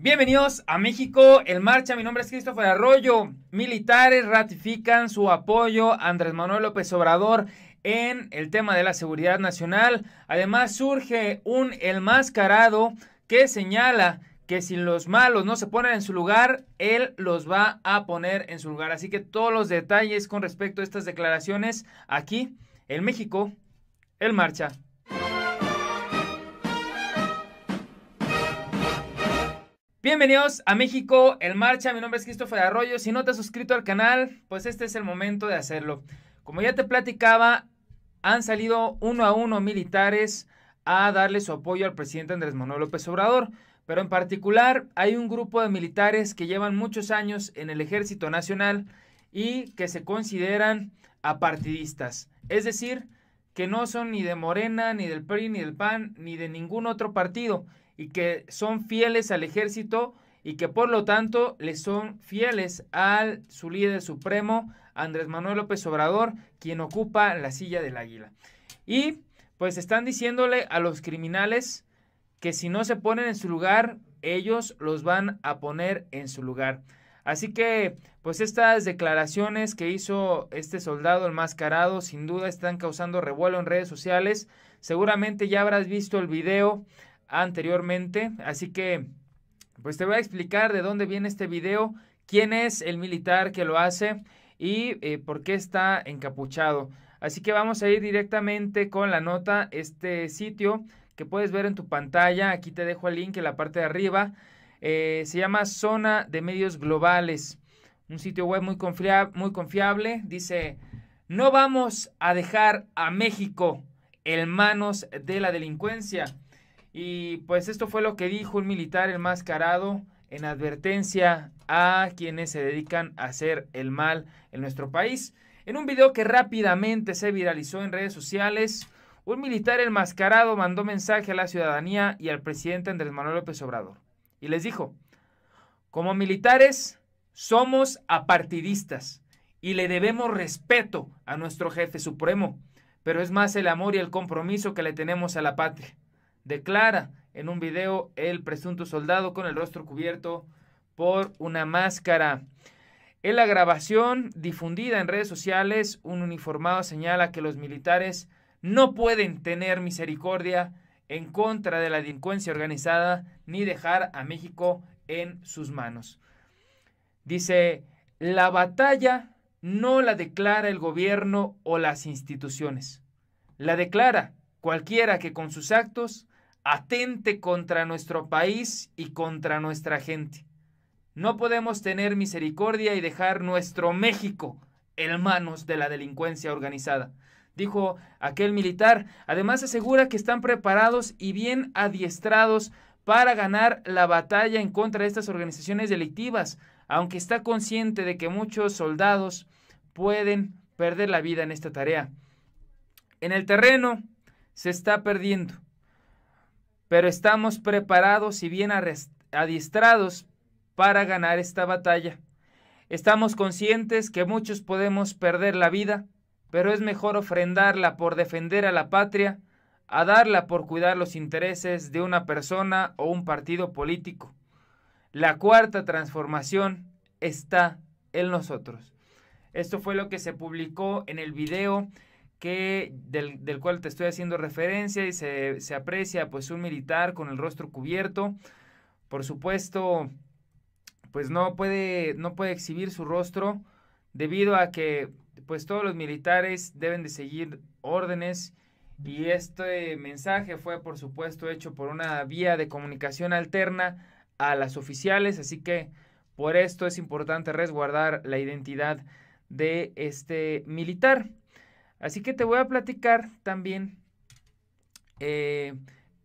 Bienvenidos a México El marcha. Mi nombre es Christopher Arroyo. Militares ratifican su apoyo a Andrés Manuel López Obrador en el tema de la seguridad nacional. Además surge un enmascarado que señala que si los malos no se ponen en su lugar, él los va a poner en su lugar. Así que todos los detalles con respecto a estas declaraciones aquí en México El marcha. Bienvenidos a México el Marcha, mi nombre es Christopher Arroyo. Si no te has suscrito al canal, pues este es el momento de hacerlo. Como ya te platicaba, han salido uno a uno militares a darle su apoyo al presidente Andrés Manuel López Obrador, pero en particular hay un grupo de militares que llevan muchos años en el Ejército Nacional y que se consideran apartidistas, es decir, que no son ni de Morena, ni del PRI, ni del PAN, ni de ningún otro partido y que son fieles al ejército y que por lo tanto le son fieles al su líder supremo, Andrés Manuel López Obrador, quien ocupa la silla del águila. Y pues están diciéndole a los criminales que si no se ponen en su lugar, ellos los van a poner en su lugar. Así que, pues estas declaraciones que hizo este soldado enmascarado sin duda están causando revuelo en redes sociales. Seguramente ya habrás visto el video anteriormente. Así que, pues te voy a explicar de dónde viene este video, quién es el militar que lo hace y eh, por qué está encapuchado. Así que vamos a ir directamente con la nota, este sitio que puedes ver en tu pantalla, aquí te dejo el link en la parte de arriba, eh, se llama Zona de Medios Globales, un sitio web muy, muy confiable, dice, no vamos a dejar a México en manos de la delincuencia. Y pues esto fue lo que dijo un militar enmascarado en advertencia a quienes se dedican a hacer el mal en nuestro país. En un video que rápidamente se viralizó en redes sociales, un militar enmascarado mandó mensaje a la ciudadanía y al presidente Andrés Manuel López Obrador. Y les dijo, como militares somos apartidistas y le debemos respeto a nuestro jefe supremo, pero es más el amor y el compromiso que le tenemos a la patria declara en un video el presunto soldado con el rostro cubierto por una máscara. En la grabación difundida en redes sociales, un uniformado señala que los militares no pueden tener misericordia en contra de la delincuencia organizada ni dejar a México en sus manos. Dice, la batalla no la declara el gobierno o las instituciones, la declara cualquiera que con sus actos atente contra nuestro país y contra nuestra gente. No podemos tener misericordia y dejar nuestro México en manos de la delincuencia organizada. Dijo aquel militar, además asegura que están preparados y bien adiestrados para ganar la batalla en contra de estas organizaciones delictivas, aunque está consciente de que muchos soldados pueden perder la vida en esta tarea. En el terreno se está perdiendo pero estamos preparados y bien adiestrados para ganar esta batalla. Estamos conscientes que muchos podemos perder la vida, pero es mejor ofrendarla por defender a la patria a darla por cuidar los intereses de una persona o un partido político. La cuarta transformación está en nosotros. Esto fue lo que se publicó en el video que del, cual te estoy haciendo referencia y se, se, aprecia pues un militar con el rostro cubierto. Por supuesto, pues no puede, no puede exhibir su rostro debido a que pues todos los militares deben de seguir órdenes y este mensaje fue por supuesto hecho por una vía de comunicación alterna a las oficiales, así que por esto es importante resguardar la identidad de este militar. Así que te voy a platicar también eh,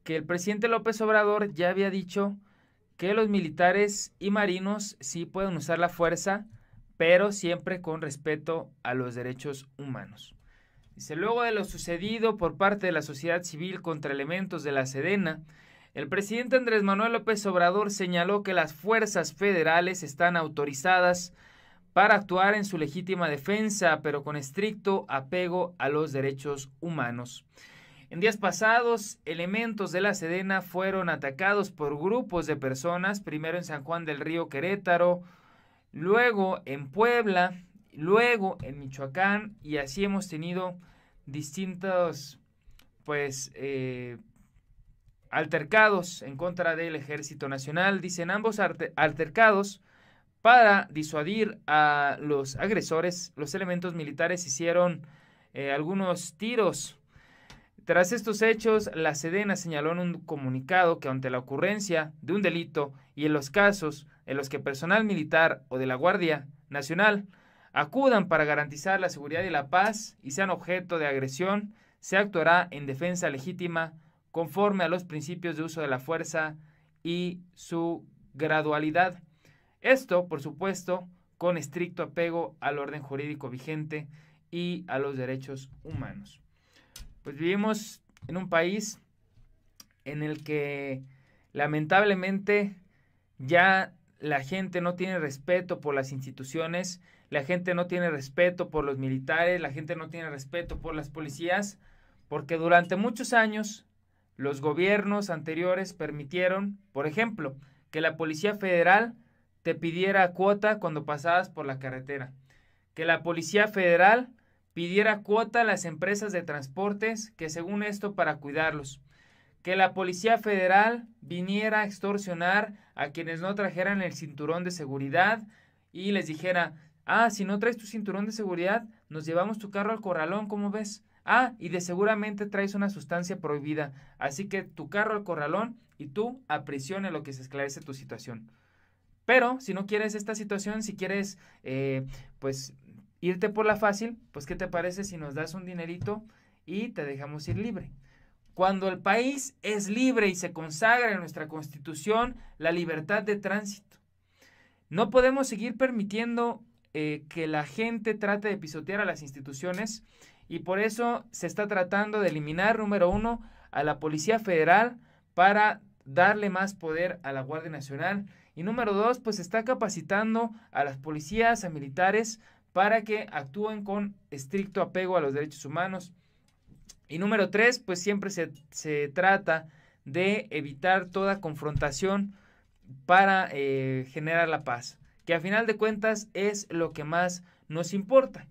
que el presidente López Obrador ya había dicho que los militares y marinos sí pueden usar la fuerza, pero siempre con respeto a los derechos humanos. Dice, luego de lo sucedido por parte de la sociedad civil contra elementos de la Sedena, el presidente Andrés Manuel López Obrador señaló que las fuerzas federales están autorizadas para actuar en su legítima defensa, pero con estricto apego a los derechos humanos. En días pasados, elementos de la Sedena fueron atacados por grupos de personas, primero en San Juan del Río Querétaro, luego en Puebla, luego en Michoacán, y así hemos tenido distintos, pues, eh, altercados en contra del Ejército Nacional. Dicen ambos altercados para disuadir a los agresores, los elementos militares hicieron eh, algunos tiros. Tras estos hechos, la Sedena señaló en un comunicado que ante la ocurrencia de un delito y en los casos en los que personal militar o de la Guardia Nacional acudan para garantizar la seguridad y la paz y sean objeto de agresión, se actuará en defensa legítima conforme a los principios de uso de la fuerza y su gradualidad. Esto, por supuesto, con estricto apego al orden jurídico vigente y a los derechos humanos. Pues vivimos en un país en el que lamentablemente ya la gente no tiene respeto por las instituciones, la gente no tiene respeto por los militares, la gente no tiene respeto por las policías, porque durante muchos años los gobiernos anteriores permitieron, por ejemplo, que la Policía Federal te pidiera cuota cuando pasabas por la carretera, que la Policía Federal pidiera cuota a las empresas de transportes que según esto para cuidarlos, que la Policía Federal viniera a extorsionar a quienes no trajeran el cinturón de seguridad y les dijera, ah, si no traes tu cinturón de seguridad, nos llevamos tu carro al corralón, ¿cómo ves? Ah, y de seguramente traes una sustancia prohibida, así que tu carro al corralón y tú a en lo que se esclarece tu situación. Pero si no quieres esta situación, si quieres, eh, pues, irte por la fácil, pues, ¿qué te parece si nos das un dinerito y te dejamos ir libre? Cuando el país es libre y se consagra en nuestra constitución la libertad de tránsito. No podemos seguir permitiendo eh, que la gente trate de pisotear a las instituciones y por eso se está tratando de eliminar, número uno, a la Policía Federal para darle más poder a la Guardia Nacional y número dos, pues está capacitando a las policías, a militares, para que actúen con estricto apego a los derechos humanos. Y número tres, pues siempre se, trata de evitar toda confrontación para eh, generar la paz, que a final de cuentas es lo que más nos importa.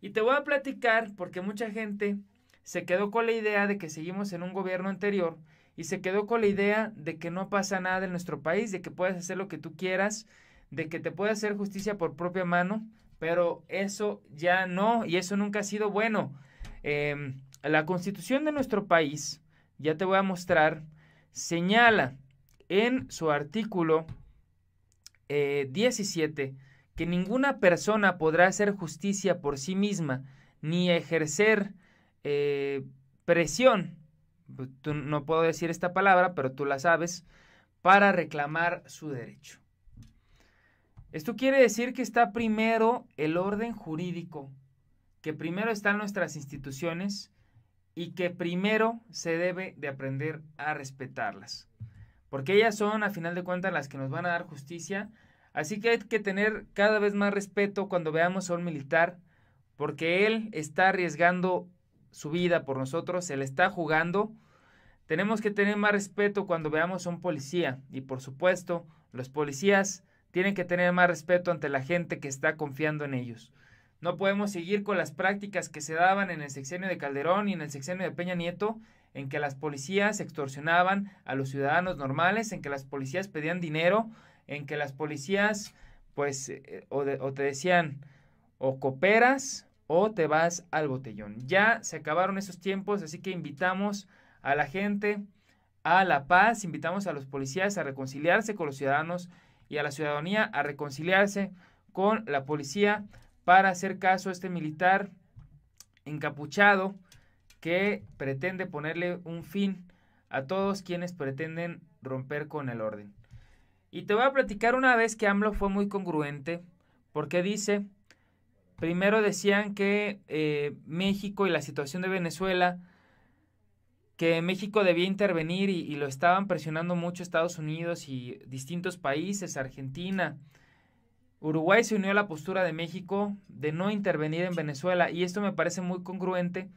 Y te voy a platicar porque mucha gente se quedó con la idea de que seguimos en un gobierno anterior y se quedó con la idea de que no pasa nada en nuestro país, de que puedes hacer lo que tú quieras, de que te puede hacer justicia por propia mano, pero eso ya no y eso nunca ha sido bueno. Em, la constitución de nuestro país, ya te voy a mostrar, señala en su artículo 17 eh, que ninguna persona podrá hacer justicia por sí misma ni ejercer eh, presión pues, no puedo decir esta palabra, pero tú la sabes, para reclamar su derecho. Esto quiere decir que está primero el orden jurídico, que primero están nuestras instituciones y que primero se debe de aprender a respetarlas. Porque ellas son, a final de cuentas, las que nos van a dar justicia. Así que hay que tener cada vez más respeto cuando veamos a un militar, porque él está arriesgando su vida por nosotros, se le está jugando. Tenemos que tener más respeto cuando veamos a un policía y por supuesto los policías tienen que tener más respeto ante la gente que está confiando en ellos. No podemos seguir con las prácticas que se daban en el sexenio de Calderón y en el sexenio de Peña Nieto, en que las policías extorsionaban a los ciudadanos normales, en que las policías pedían dinero, en que las policías, pues, eh, o, o te decían, o cooperas o te vas al botellón. Ya se acabaron esos tiempos, así que invitamos a la gente a la paz, invitamos a los policías a reconciliarse con los ciudadanos y a la ciudadanía a reconciliarse con la policía para hacer caso a este militar encapuchado que pretende ponerle un fin a todos quienes pretenden romper con el orden. Y te voy a platicar una vez que AMLO fue muy congruente porque dice Primero decían que eh, México y la situación de Venezuela, que México debía intervenir y, y, lo estaban presionando mucho Estados Unidos y distintos países, Argentina. Uruguay se unió a la postura de México de no intervenir en Venezuela y esto me parece muy congruente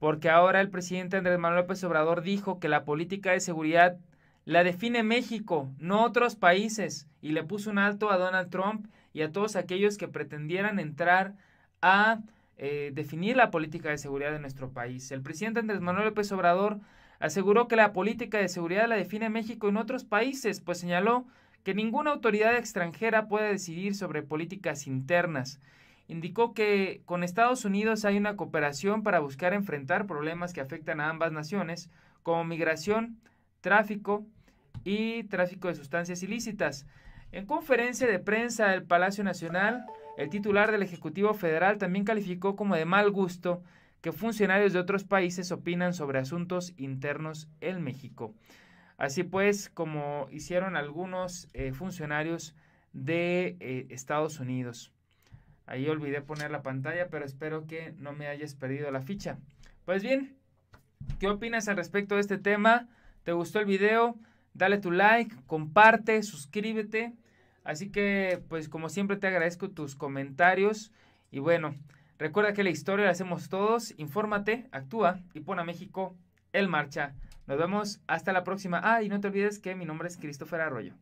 porque ahora el presidente Andrés Manuel López Obrador dijo que la política de seguridad la define México, no otros países, y le puso un alto a Donald Trump y a todos aquellos que pretendieran entrar a eh, definir la política de seguridad de nuestro país. El presidente Andrés Manuel López Obrador aseguró que la política de seguridad la define México y en otros países, pues señaló que ninguna autoridad extranjera puede decidir sobre políticas internas. Indicó que con Estados Unidos hay una cooperación para buscar enfrentar problemas que afectan a ambas naciones, como migración, tráfico y tráfico de sustancias ilícitas. En conferencia de prensa del Palacio Nacional, el titular del Ejecutivo Federal también calificó como de mal gusto que funcionarios de otros países opinan sobre asuntos internos en México. Así pues, como hicieron algunos eh, funcionarios de eh, Estados Unidos. Ahí olvidé poner la pantalla, pero espero que no me hayas perdido la ficha. Pues bien, ¿qué opinas al respecto de este tema? ¿Te gustó el video? Dale tu like, comparte, suscríbete Así que, pues como siempre, te agradezco tus comentarios. Y bueno, recuerda que la historia la hacemos todos. Infórmate, actúa y pon a México en marcha. Nos vemos hasta la próxima. Ah, y no te olvides que mi nombre es Christopher Arroyo.